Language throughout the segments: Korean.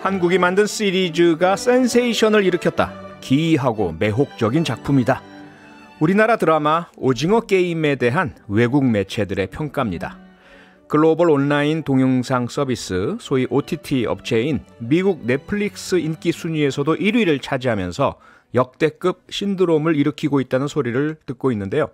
한국이 만든 시리즈가 센세이션을 일으켰다. 기이하고 매혹적인 작품이다. 우리나라 드라마 오징어 게임에 대한 외국 매체들의 평가입니다. 글로벌 온라인 동영상 서비스 소위 OTT 업체인 미국 넷플릭스 인기 순위에서도 1위를 차지하면서 역대급 신드롬을 일으키고 있다는 소리를 듣고 있는데요.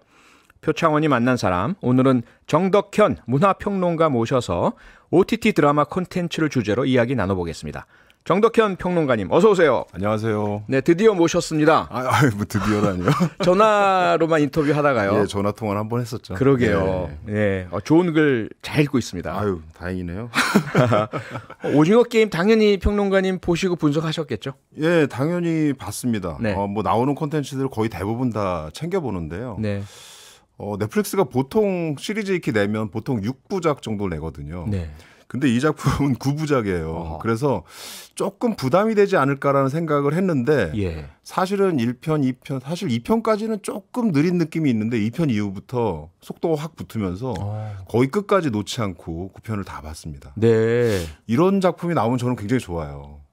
표창원이 만난 사람 오늘은 정덕현 문화평론가 모셔서 OTT 드라마 콘텐츠를 주제로 이야기 나눠보겠습니다. 정덕현 평론가님 어서 오세요. 안녕하세요. 네 드디어 모셨습니다. 아, 뭐 드디어라니요? 전화로만 인터뷰하다가요. 예, 전화 통화한 번 했었죠. 그러게요. 예, 예. 예 좋은 글 잘 읽고 있습니다. 아유 다행이네요. 오징어 게임 당연히 평론가님 보시고 분석하셨겠죠? 예, 당연히 봤습니다. 네. 어, 뭐 나오는 콘텐츠들 거의 대부분 다 챙겨 보는데요. 네. 어, 넷플릭스가 보통 시리즈 이렇게 내면 보통 6부작 정도 내거든요. 네. 근데 이 작품은 9부작이에요. 어 그래서 조금 부담이 되지 않을까라는 생각을 했는데 예. 사실은 1편, 2편, 사실 2편까지는 조금 느린 느낌이 있는데 2편 이후부터 속도가 확 붙으면서 어. 거의 끝까지 놓지 않고 9편을 다 봤습니다. 네. 이런 작품이 나오면 저는 굉장히 좋아요.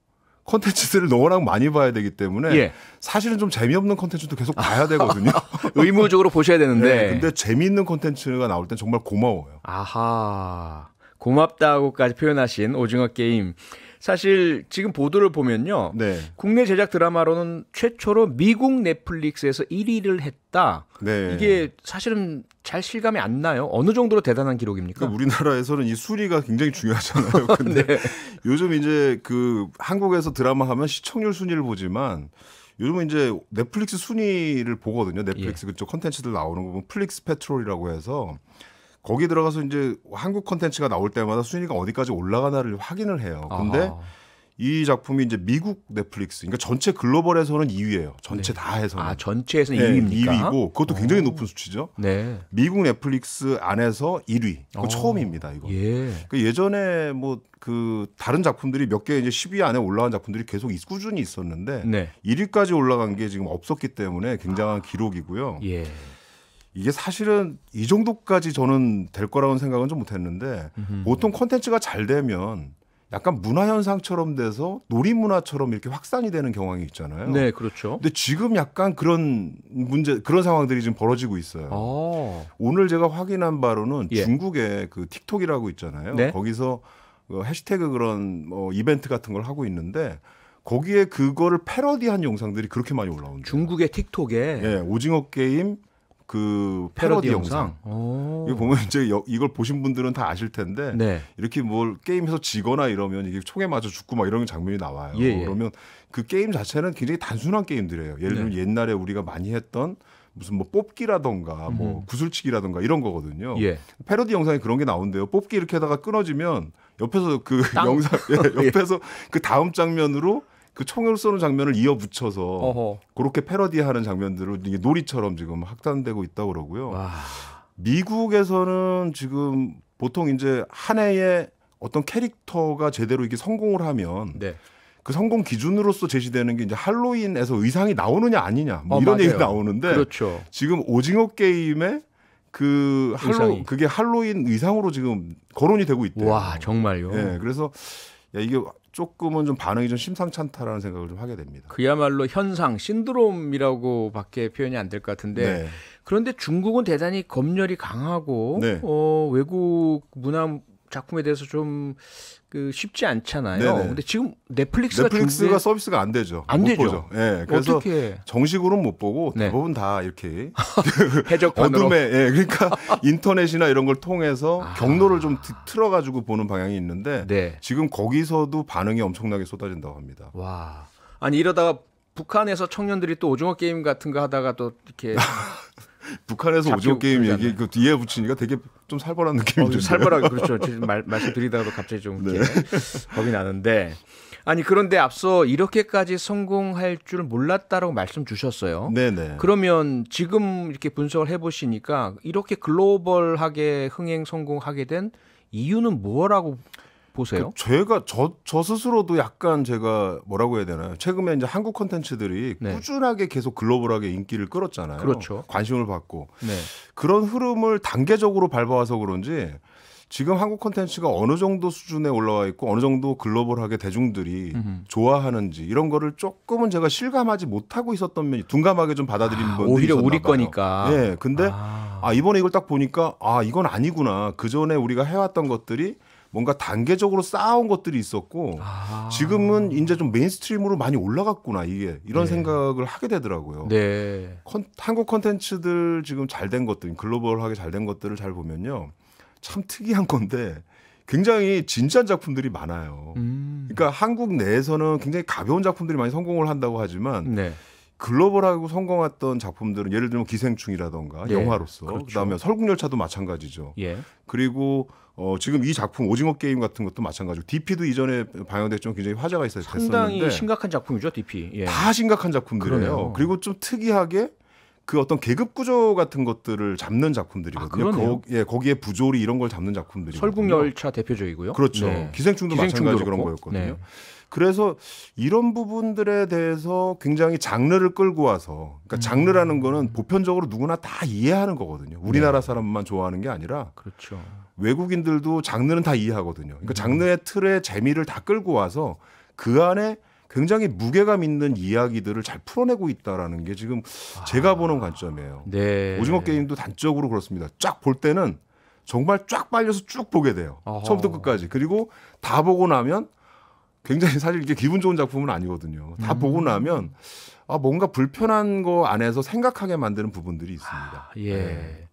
콘텐츠들을 너무나 많이 봐야 되기 때문에 예. 사실은 좀 재미없는 콘텐츠도 계속 봐야 되거든요. 의무적으로 보셔야 되는데. 네, 근데 재미있는 콘텐츠가 나올 땐 정말 고마워요. 아하. 고맙다고까지 표현하신 오징어 게임. 사실 지금 보도를 보면요. 네. 국내 제작 드라마로는 최초로 미국 넷플릭스에서 1위를 했다. 네. 이게 사실은 잘 실감이 안 나요. 어느 정도로 대단한 기록입니까? 그러니까 우리나라에서는 이 수리가 굉장히 중요하잖아요. 근데 네. 요즘 이제 그 한국에서 드라마 하면 시청률 순위를 보지만 요즘은 이제 넷플릭스 순위를 보거든요. 넷플릭스 예. 그쪽 컨텐츠들 나오는 거 보면 플릭스 패트롤이라고 해서 거기 들어가서 이제 한국 컨텐츠가 나올 때마다 순위가 어디까지 올라가나를 확인을 해요. 근데 아하. 이 작품이 이제 미국 넷플릭스, 그러니까 전체 글로벌에서는 2위예요. 전체 네. 다해서 아, 전체에서는 네, 2위입니까? 2위고 그것도 굉장히 오. 어. 높은 수치죠. 네. 미국 넷플릭스 안에서 1위. 그 어. 처음입니다, 이거. 예. 그러니까 뭐 그 예전에 뭐 그 다른 작품들이 몇 개 이제 10위 안에 올라간 작품들이 계속 꾸준히 있었는데 네. 1위까지 올라간 게 지금 없었기 때문에 굉장한 아. 기록이고요. 예. 이게 사실은 이 정도까지 저는 될 거라고는 생각은 좀 못했는데 보통 콘텐츠가 잘 되면 약간 문화 현상처럼 돼서 놀이 문화처럼 이렇게 확산이 되는 경향이 있잖아요. 네, 그렇죠. 근데 지금 약간 그런 문제 그런 상황들이 지금 벌어지고 있어요. 오. 아. 오늘 제가 확인한 바로는 예. 중국의 그 틱톡이라고 있잖아요. 네? 거기서 그 해시태그 그런 어, 이벤트 같은 걸 하고 있는데 거기에 그거를 패러디한 영상들이 그렇게 많이 올라온다. 중국의 틱톡에 예, 오징어 게임 그 패러디, 패러디 영상. 영상. 이거 보면 이제 여, 이걸 보신 분들은 다 아실 텐데 네. 이렇게 뭘 게임에서 지거나 이러면 이게 총에 맞아 죽고 막 이런 장면이 나와요. 예, 예. 그러면 그 게임 자체는 굉장히 단순한 게임들이에요. 예를 들면 네. 옛날에 우리가 많이 했던 무슨 뭐 뽑기라던가 뭐 음. 뭐 구슬치기라던가 이런 거거든요. 예. 패러디 영상에 그런 게 나온대요. 뽑기 이렇게 하다가 끊어지면 옆에서 그 땅? 영상 예, 예. 옆에서 예. 그 다음 장면으로 그 총을 쏘는 장면을 이어붙여서 어 그렇게 패러디하는 장면들을 이게 놀이처럼 지금 확산되고 있다고 그러고요. 와. 미국에서는 지금 보통 이제 한 해에 어떤 캐릭터가 제대로 이게 성공을 하면 네. 그 성공 기준으로서 제시되는 게 이제 할로윈에서 의상이 나오느냐 아니냐 뭐 어, 이런 맞아요. 얘기가 나오는데 그렇죠. 지금 오징어 게임에 그 할로 의상이. 그게 할로윈 의상으로 지금 거론이 되고 있대요. 와 정말요. 예, 네, 그래서 야 이게 조금은 좀 반응이 좀 심상찮다라는 생각을 좀 하게 됩니다. 그야말로 현상 신드롬이라고밖에 표현이 안 될 것 같은데 네. 그런데 중국은 대단히 검열이 강하고 네. 어, 외국 문화 작품에 대해서 좀 그 쉽지 않잖아요. 네네. 근데 지금 넷플릭스가 넷플릭스가 중대... 서비스가 안 되죠. 안 되죠. 보죠. 예. 그래서 어떻게... 정식으로는 못 보고 네. 대부분 다 이렇게 해적판으로 어둠에 예. 그러니까 인터넷이나 이런 걸 통해서 아... 경로를 좀 틀어 가지고 보는 방향이 있는데 네. 지금 거기서도 반응이 엄청나게 쏟아진다고 합니다. 와. 아니 이러다가 북한에서 청년들이 또 오징어 게임 같은 거 하다가 또 이렇게 북한에서 오징어 게임 얘기 그 뒤에 붙이니까 되게 좀 살벌한 느낌이 어, 살벌하게 그렇죠. 지금 말, 말씀드리다가 갑자기 좀 네. 겁이 나는데 아니 그런데 앞서 이렇게까지 성공할 줄 몰랐다라고 말씀 주셨어요. 네네. 그러면 지금 이렇게 분석을 해보시니까 이렇게 글로벌하게 흥행 성공하게 된 이유는 뭐라고 보세요? 그 제가 저, 저 스스로도 약간 제가 뭐라고 해야 되나요? 최근에 이제 한국 콘텐츠들이 네. 꾸준하게 계속 글로벌하게 인기를 끌었잖아요. 그렇죠. 관심을 받고 네. 그런 흐름을 단계적으로 밟아와서 그런지 지금 한국 콘텐츠가 어느 정도 수준에 올라와 있고 어느 정도 글로벌하게 대중들이 음흠. 좋아하는지 이런 거를 조금은 제가 실감하지 못하고 있었던 면이 둔감하게 좀 받아들인 아, 분들이 오히려 우리 거니까. 예. 네, 근데 아. 아 이번에 이걸 딱 보니까 아 이건 아니구나. 그 전에 우리가 해왔던 것들이 뭔가 단계적으로 쌓아온 것들이 있었고 아. 지금은 이제 좀 메인스트림으로 많이 올라갔구나 이게 이런 네. 생각을 하게 되더라고요. 네. 컨, 한국 컨텐츠들 지금 잘 된 것들 글로벌하게 잘 된 것들을 잘 보면요 참 특이한 건데 굉장히 진지한 작품들이 많아요. 음. 그러니까 한국 내에서는 굉장히 가벼운 작품들이 많이 성공을 한다고 하지만 네. 글로벌하고 성공했던 작품들은 예를 들면 기생충이라던가 예. 영화로서 그렇죠. 그다음에 설국열차도 마찬가지죠. 예. 그리고 어 지금 이 작품 오징어 게임 같은 것도 마찬가지고 DP도 이전에 방영됐지만 굉장히 화제가 있었 상당히 심각한 작품이죠, DP. 예. 다 심각한 작품들이에요. 그리고좀 특이하게 그 어떤 계급 구조 같은 것들을 잡는 작품들이거든요. 아, 거, 예, 거기에 부조리 이런 걸 잡는 작품들이. 설국열차 대표적이고요. 그렇죠. 네. 기생충도, 기생충도 마찬가지 그렇고. 그런 거였거든요. 네. 그래서 이런 부분들에 대해서 굉장히 장르를 끌고 와서 그러니까 음. 장르라는 거는 보편적으로 누구나 다 이해하는 거거든요. 우리나라 네. 사람만 좋아하는 게 아니라 그렇죠. 외국인들도 장르는 다 이해하거든요. 그러니까 음. 장르의 틀에 재미를 다 끌고 와서 그 안에 굉장히 무게감 있는 이야기들을 잘 풀어내고 있다라는 게 지금 아, 제가 보는 관점이에요. 네. 오징어 게임도 단적으로 그렇습니다. 쫙 볼 때는 정말 쫙 빨려서 쭉 보게 돼요. 어허. 처음부터 끝까지. 그리고 다 보고 나면 굉장히 사실 이게 기분 좋은 작품은 아니거든요. 다 음. 보고 나면 아 뭔가 불편한 거 안에서 생각하게 만드는 부분들이 있습니다. 아, 예. 네.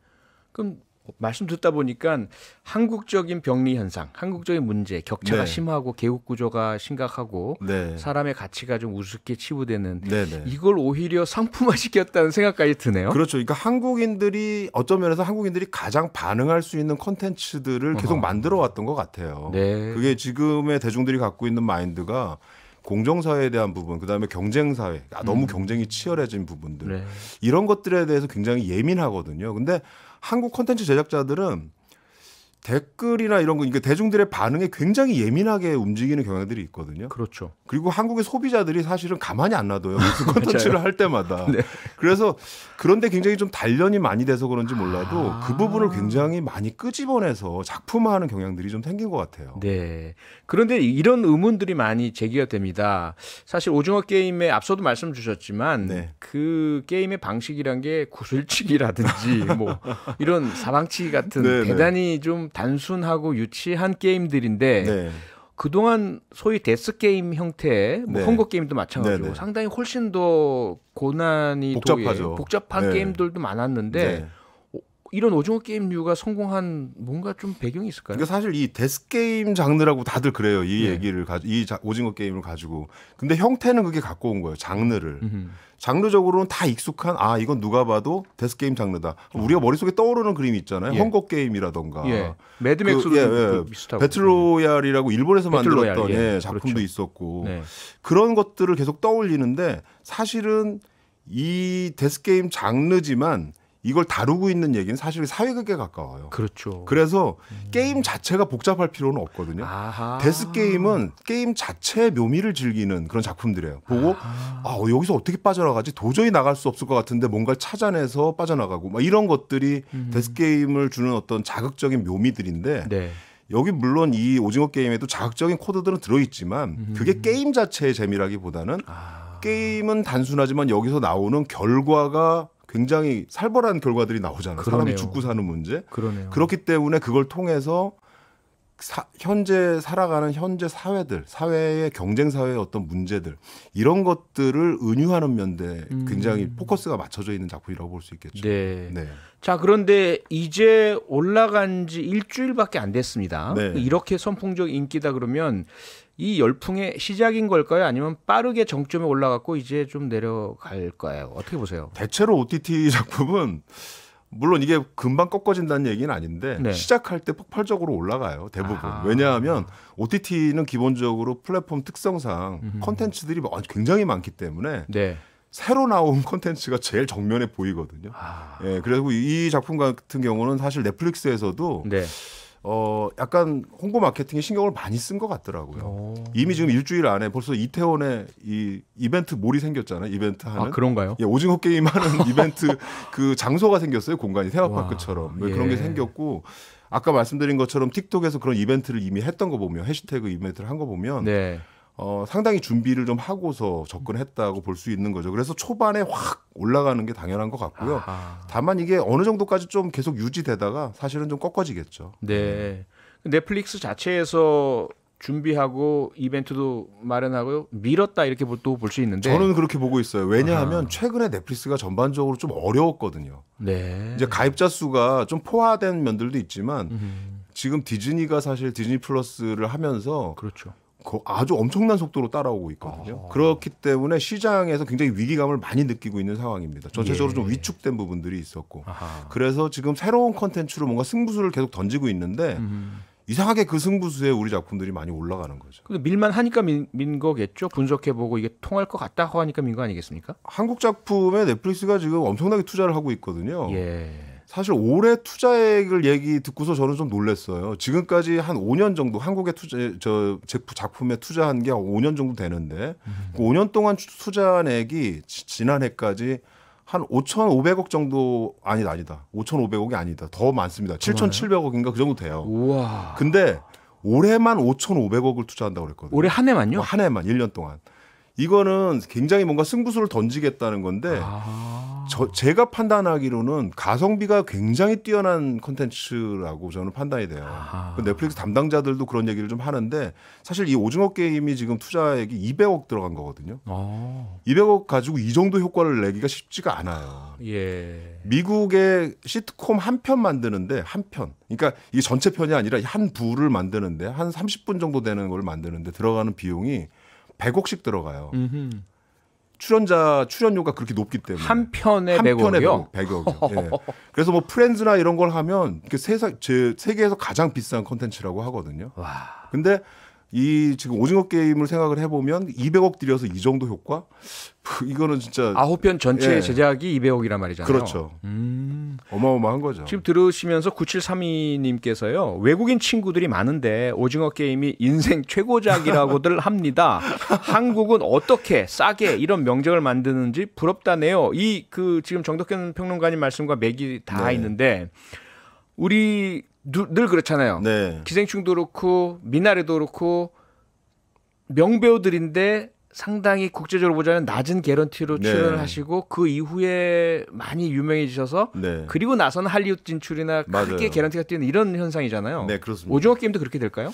그럼 말씀 듣다 보니까 한국적인 병리 현상, 한국적인 문제, 격차가 네. 심하고 계급 구조가 심각하고 네. 사람의 가치가 좀 우습게 치부되는 네네. 네. 이걸 오히려 상품화시켰다는 생각까지 드네요. 그렇죠. 그러니까 한국인들이 어쩌면 에서 한국인들이 가장 반응할 수 있는 콘텐츠들을 계속 만들어 왔던 것 같아요. 네. 그게 지금의 대중들이 갖고 있는 마인드가 공정사회에 대한 부분, 그다음에 경쟁사회, 아, 너무 음. 경쟁이 치열해진 부분들 네. 이런 것들에 대해서 굉장히 예민하거든요. 근데 한국 콘텐츠 제작자들은 댓글이나 이런 거 이게 대중들의 반응에 굉장히 예민하게 움직이는 경향들이 있거든요. 그렇죠. 그리고 한국의 소비자들이 사실은 가만히 안 놔둬요. 무슨 컨텐츠를 할 때마다. 네. 그래서 그런데 굉장히 좀 단련이 많이 돼서 그런지 몰라도 아~ 그 부분을 굉장히 많이 끄집어내서 작품화하는 경향들이 좀 생긴 것 같아요. 네. 그런데 이런 의문들이 많이 제기가 됩니다. 사실 오징어 게임에 앞서도 말씀 주셨지만 네. 그 게임의 방식이란 게 구슬치기라든지 뭐 이런 사방치기 같은 네, 네, 대단히 좀 단순하고 유치한 게임들인데 네. 그동안 소위 데스 게임 형태의 뭐 네. 선거 게임도 마찬가지고 네네. 네. 상당히 훨씬 더 고난이 복잡하죠. 복잡한 네. 게임들도 많았는데 네. 이런 오징어 게임류가 성공한 뭔가 좀 배경이 있을까요? 그러니까 사실 이 데스 게임 장르라고 다들 그래요. 이 네. 얘기를 가지고 이 자, 오징어 게임을 가지고. 근데 형태는 그게 갖고 온 거예요. 장르를. 음흠. 장르적으로는 다 익숙한 아 이건 누가 봐도 데스 게임 장르다. 어. 우리가 머릿속에 떠오르는 그림이 있잖아요. 예. 헝거 게임이라던가. 예. 매드맥스도 그, 예, 예. 그 비슷하고. 배틀로얄이라고 일본에서 배틀로얄, 만들었던 예. 예 그렇죠. 작품도 그렇죠. 있었고. 네. 그런 것들을 계속 떠올리는데 사실은 이 데스 게임 장르지만 이걸 다루고 있는 얘기는 사실 사회극에 가까워요. 그렇죠. 그래서 음. 게임 자체가 복잡할 필요는 없거든요. 아하. 데스 게임은 게임 자체의 묘미를 즐기는 그런 작품들이에요. 보고 아 어, 여기서 어떻게 빠져나가지 도저히 나갈 수 없을 것 같은데 뭔가를 찾아내서 빠져나가고 막 이런 것들이 음. 데스 게임을 주는 어떤 자극적인 묘미들인데 네. 여기 물론 이 오징어 게임에도 자극적인 코드들은 들어있지만 음. 그게 게임 자체의 재미라기보다는 아. 게임은 단순하지만 여기서 나오는 결과가 굉장히 살벌한 결과들이 나오잖아요. 그러네요. 사람이 죽고 사는 문제. 그러네요. 그렇기 때문에 그걸 통해서 사, 현재 살아가는 현재 사회들, 사회의 경쟁 사회의 어떤 문제들 이런 것들을 은유하는 면대 음. 굉장히 음. 포커스가 맞춰져 있는 작품이라고 볼 수 있겠죠. 네. 네. 자 그런데 이제 올라간 지 일주일밖에 안 됐습니다. 네. 이렇게 선풍적 인기다 그러면 이 열풍의 시작인 걸까요? 아니면 빠르게 정점에 올라갔고 이제 좀 내려갈까요? 어떻게 보세요? 대체로 OTT 작품은 물론 이게 금방 꺾어진다는 얘기는 아닌데 네. 시작할 때 폭발적으로 올라가요 대부분 아. 왜냐하면 OTT는 기본적으로 플랫폼 특성상 컨텐츠들이 뭐 굉장히 많기 때문에 네. 새로 나온 컨텐츠가 제일 정면에 보이거든요. 아. 예, 그리고 이 작품 같은 경우는 사실 넷플릭스에서도 네. 어 약간 홍보 마케팅에 신경을 많이 쓴 것 같더라고요. 오. 어. 이미 지금 일주일 안에 벌써 이태원에 이 이벤트 몰이 생겼잖아요. 이벤트 하는 아, 그런가요? 예, 오징어 게임 하는 이벤트 그 장소가 생겼어요. 공간이 테마파크처럼 예, 예. 그런 게 생겼고 아까 말씀드린 것처럼 틱톡에서 그런 이벤트를 이미 했던 거 보면 해시태그 이벤트를 한 거 보면 네. 어, 상당히 준비를 좀 하고서 접근했다고 볼 수 있는 거죠. 그래서 초반에 확 올라가는 게 당연한 것 같고요. 아하. 다만 이게 어느 정도까지 좀 계속 유지되다가 사실은 좀 꺾어지겠죠. 네. 네. 넷플릭스 자체에서 준비하고 이벤트도 마련하고요. 밀었다 이렇게 또 볼 수 있는데 저는 그렇게 보고 있어요. 왜냐하면 아하. 최근에 넷플릭스가 전반적으로 좀 어려웠거든요. 네. 이제 가입자 수가 좀 포화된 면들도 있지만 음. 지금 디즈니가 사실 디즈니 플러스를 하면서 그렇죠. 아주 엄청난 속도로 따라오고 있거든요. 아. 그렇기 때문에 시장에서 굉장히 위기감을 많이 느끼고 있는 상황입니다. 전체적으로 예. 좀 위축된 부분들이 있었고 아하. 그래서 지금 새로운 컨텐츠로 뭔가 승부수를 계속 던지고 있는데 음. 이상하게 그 승부수에 우리 작품들이 많이 올라가는 거죠. 근데 밀만 하니까 민, 민 거겠죠. 분석해 보고 이게 통할 것 같다 하니까 민 거 아니겠습니까? 한국 작품에 넷플릭스가 지금 엄청나게 투자를 하고 있거든요. 예. 사실 올해 투자액을 얘기 듣고서 저는 좀 놀랐어요. 지금까지 한 5년 정도 한국의 투자 저 제품 작품에 투자한 게 5년 정도 되는데 음. 그 5년 동안 투자액이 지난해까지 한 5,500억 정도 아니다 아니다. 5,500억이 아니다. 더 많습니다. 7,700억인가 그 정도 돼요. 우와. 근데 올해만 5,500억을 투자한다고 그랬거든요. 올해 한 해만요? 한 해만 1년 동안. 이거는 굉장히 뭔가 승부수를 던지겠다는 건데 아. 저, 제가 판단하기로는 가성비가 굉장히 뛰어난 콘텐츠라고 저는 판단이 돼요. 아. 넷플릭스 담당자들도 그런 얘기를 좀 하는데 사실 이 오징어 게임이 지금 투자액이 200억 들어간 거거든요. 아. 어. 200억 가지고 이 정도 효과를 내기가 쉽지가 않아요. 예. 미국의 시트콤 한 편 만드는데 한 편. 그러니까 이게 전체 편이 아니라 한 부를 만드는데 한 30분 정도 되는 걸 만드는데 들어가는 비용이 100억씩 들어가요. 음흠. 출연자 출연료가 그렇게 높기 때문에 한 편에 100억이요? 편에 100억, 100억이요. 예. 그래서 뭐 프렌즈나 이런 걸 하면 세상 제 세계에서 가장 비싼 컨텐츠라고 하거든요. 와. 근데 이 지금 오징어 게임을 생각을 해보면 200억 들여서 이 정도 효과? 이거는 진짜 아홉 편 전체 예. 제작이 200억이란 말이잖아요. 그렇죠. 음. 어마어마한 거죠. 지금 들으시면서 9732님께서요 외국인 친구들이 많은데 오징어 게임이 인생 최고작이라고들 합니다. 한국은 어떻게 싸게 이런 명작을 만드는지 부럽다네요. 이 그 지금 정덕현 평론가님 말씀과 맥이 다 네. 있는데 우리 늘 그렇잖아요. 네. 기생충도 그렇고 미나리도 그렇고 명배우들인데 상당히 국제적으로 보자면 낮은 개런티로 네. 출연을 하시고 그 이후에 많이 유명해지셔서 네. 그리고 나서는 할리우드 진출이나 맞아요. 크게 개런티가 뛰는 이런 현상이잖아요. 네, 그렇습니다. 오징어 게임도 그렇게 될까요?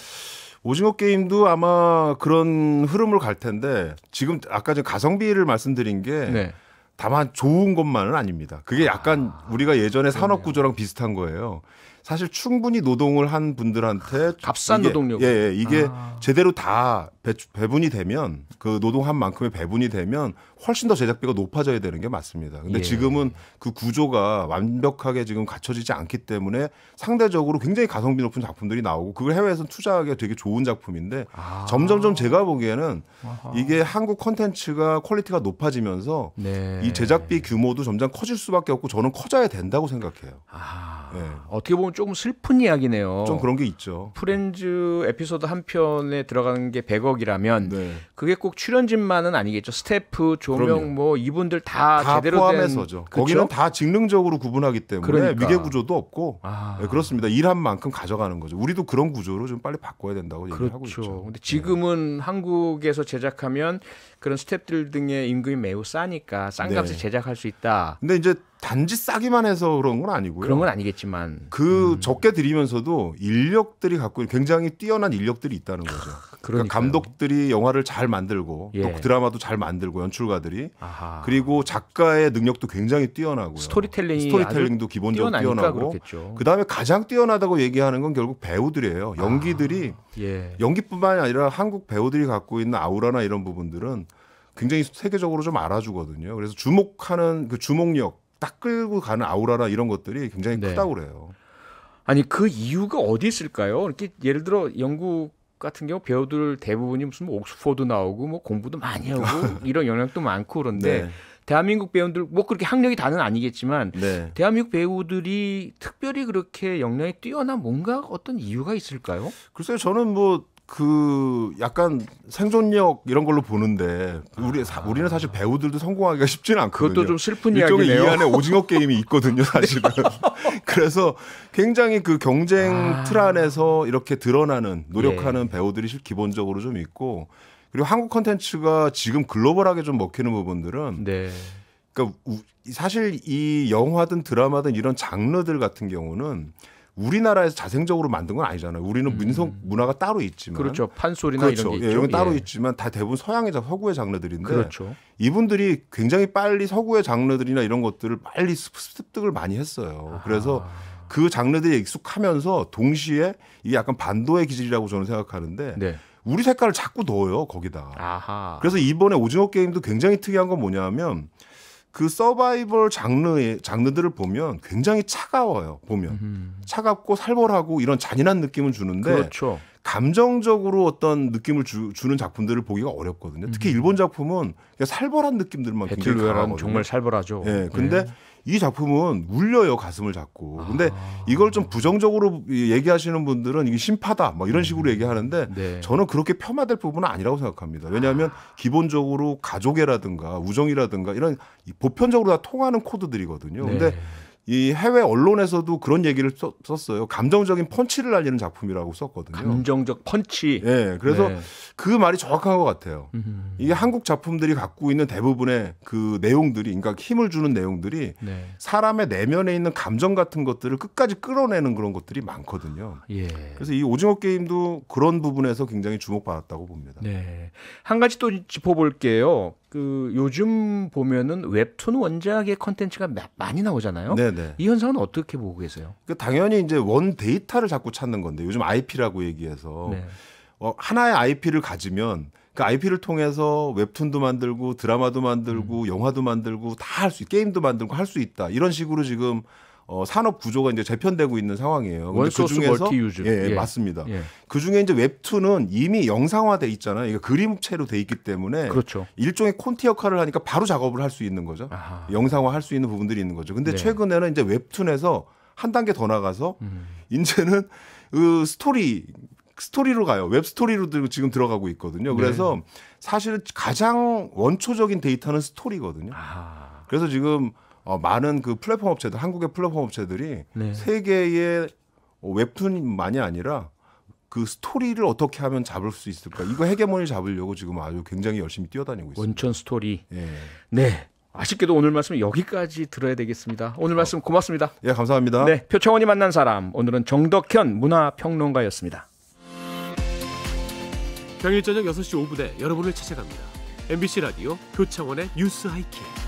오징어 게임도 아마 그런 흐름으로 갈 텐데 지금 아까 좀 가성비를 말씀드린 게 네. 다만 좋은 것만은 아닙니다. 그게 아, 약간 아, 우리가 예전에 산업 구조랑 비슷한 거예요. 사실 충분히 노동을 한 분들한테 값싼 노동력. 예, 예 이게 아. 제대로 다 배, 배분이 되면 그 노동한 만큼의 배분이 되면 훨씬 더 제작비가 높아져야 되는 게 맞습니다. 근데 예. 지금은 그 구조가 완벽하게 지금 갖춰지지 않기 때문에 상대적으로 굉장히 가성비 높은 작품들이 나오고 그걸 해외에서 투자하기가 되게 좋은 작품인데 아. 점점점 제가 보기에는 아하. 이게 한국 콘텐츠가 퀄리티가 높아지면서 네. 이 제작비 규모도 점점 커질 수밖에 없고 저는 커져야 된다고 생각해요. 아. 예. 어떻게 보면 조금 슬픈 이야기네요. 좀 그런 게 있죠. 프렌즈 에피소드 한 편에 들어가는 게 100억이라면 네. 그게 꼭 출연진만은 아니겠죠. 스태프, 조명 그럼요. 뭐 이분들 다, 다 제대로 포함해서죠. 된... 거기는 다 직능적으로 구분하기 때문에 그러니까. 위계 구조도 없고 아... 네, 그렇습니다. 일한 만큼 가져가는 거죠. 우리도 그런 구조로 좀 빨리 바꿔야 된다고 그렇죠. 얘기하고 있죠. 근데 지금은 네. 한국에서 제작하면 그런 스태프들 등의 임금이 매우 싸니까 싼 네. 값에 제작할 수 있다. 근데 이제 단지 싸기만 해서 그런 건 아니고요. 그런 건 아니겠지만 그 음. 적게 드리면서도 인력들이 갖고 굉장히 뛰어난 인력들이 있다는 거죠. 그러니까 감독들이 영화를 잘 만들고 예. 또 드라마도 잘 만들고 연출가들이 아하. 그리고 작가의 능력도 굉장히 뛰어나고요. 스토리텔링 스토리텔링도 기본적으로 뛰어나고 그렇겠죠. 그다음에 가장 뛰어나다고 얘기하는 건 결국 배우들이에요. 아, 연기들이 아. 예. 연기뿐만 아니라 한국 배우들이 갖고 있는 아우라나 이런 부분들은 굉장히 세계적으로 좀 알아주거든요. 그래서 주목하는 그 주목력 딱 끌고 가는 아우라라 이런 것들이 굉장히 네. 크다고 그래요. 아니 그 이유가 어디 있을까요? 이렇게 예를 들어 영국 같은 경우 배우들 대부분이 무슨 뭐 옥스퍼드 나오고 뭐 공부도 많이 하고 이런 영향도 많고 그런데 네. 대한민국 배우들 뭐 그렇게 학력이 다는 아니겠지만 네. 대한민국 배우들이 특별히 그렇게 역량이 뛰어난 뭔가 어떤 이유가 있을까요? 글쎄요 저는 뭐그 약간 생존력 이런 걸로 보는데 우리 사, 아. 우리는 사실 배우들도 성공하기가 쉽지는 않거든요. 그것도 좀 슬픈 일종의 이야기네요. 이 안에 오징어 게임이 있거든요, 네. 사실은. 그래서 굉장히 그 경쟁 아. 틀 안에서 이렇게 드러나는 노력하는 예. 배우들이 기본적으로 좀 있고 그리고 한국 콘텐츠가 지금 글로벌하게 좀 먹히는 부분들은 네. 그러니까 사실 이 영화든 드라마든 이런 장르들 같은 경우는 우리나라에서 자생적으로 만든 건 아니잖아요. 우리는 음. 민속 문화가 따로 있지만 그렇죠. 판소리나 그렇죠. 이런 게 예, 이런 따로 예. 있지만 다 대부분 서양의 서구의 장르들인데 그렇죠. 이분들이 굉장히 빨리 서구의 장르들이나 이런 것들을 빨리 습득을 많이 했어요. 아. 그래서 아. 그 그장르들이 익숙하면서 동시에 이게 약간 반도의 기질이라고 저는 생각하는데 네. 우리 색깔을 자꾸 넣어요 거기다. 아하. 그래서 이번에 오징어 게임도 굉장히 특이한 건 뭐냐면 그 서바이벌 장르의 장르들을 보면 굉장히 차가워요. 보면 음. 차갑고 살벌하고 이런 잔인한 느낌을 주는데 그렇죠. 감정적으로 어떤 느낌을 주, 는 작품들을 보기가 어렵거든요. 특히 음. 일본 작품은 살벌한 느낌들만 굉장히 강하 정말 살벌하죠. 예. 근데 네. 이 작품은 울려요 가슴을 잡고 근데 아. 이걸 좀 부정적으로 얘기하시는 분들은 이게 심파다 뭐 이런 음. 식으로 음. 얘기하는데 네. 저는 그렇게 폄하될 부분은 아니라고 생각합니다 왜냐하면 아. 기본적으로 가족애라든가 우정이라든가 이런 보편적으로 다 통하는 코드들이거든요 네. 근데 이 해외 언론에서도 그런 얘기를 썼어요. 감정적인 펀치를 날리는 작품이라고 썼거든요. 감정적 펀치. 예. 네, 그래서 네. 그 말이 정확한 것 같아요. 음흠. 이게 한국 작품들이 갖고 있는 대부분의 그 내용들이, 그러니까 힘을 주는 내용들이 네. 사람의 내면에 있는 감정 같은 것들을 끝까지 끌어내는 그런 것들이 많거든요. 예. 그래서 이 오징어 게임도 그런 부분에서 굉장히 주목받았다고 봅니다. 네. 한 가지 또 짚어볼게요. 그 요즘 보면은 웹툰 원작의 컨텐츠가 많이 나오잖아요. 네네. 이 현상은 어떻게 보고 계세요? 그 당연히 이제 원 데이터를 자꾸 찾는 건데 요즘 IP라고 얘기해서 네. 어, 하나의 IP를 가지면 그 IP를 통해서 웹툰도 만들고 드라마도 만들고 음. 영화도 만들고 다 할 수 게임도 만들고 할 수 있다 이런 식으로 지금 어, 산업 구조가 이제 재편되고 있는 상황이에요. 근데 그 중에서 예, 예, 예, 맞습니다. 예. 그 중에 이제 웹툰은 이미 영상화돼 있잖아요. 이게 그림체로 돼 있기 때문에 그렇죠. 일종의 콘티 역할을 하니까 바로 작업을 할 수 있는 거죠. 아하. 영상화할 수 있는 부분들이 있는 거죠. 근데 네. 최근에는 이제 웹툰에서 한 단계 더 나가서 음. 이제는 그 스토리 스토리로 가요. 웹 스토리로 지금 들어가고 있거든요. 네. 그래서 네. 사실 가장 원초적인 데이터는 스토리거든요. 아. 그래서 지금 어, 많은 그 플랫폼 업체들 한국의 플랫폼 업체들이 네. 세계의 웹툰만이 아니라 그 스토리를 어떻게 하면 잡을 수 있을까? 이거 해계문을 잡으려고 지금 아주 굉장히 열심히 뛰어다니고 있습니다. 원천 스토리. 예. 네. 아쉽게도 오늘 말씀 여기까지 들어야 되겠습니다. 오늘 말씀 고맙습니다. 예, 감사합니다. 네, 표창원이 만난 사람 오늘은 정덕현 문화평론가였습니다. 평일 저녁 6시 5분에 여러분을 찾아갑니다. MBC 라디오 표창원의 뉴스 하이킥.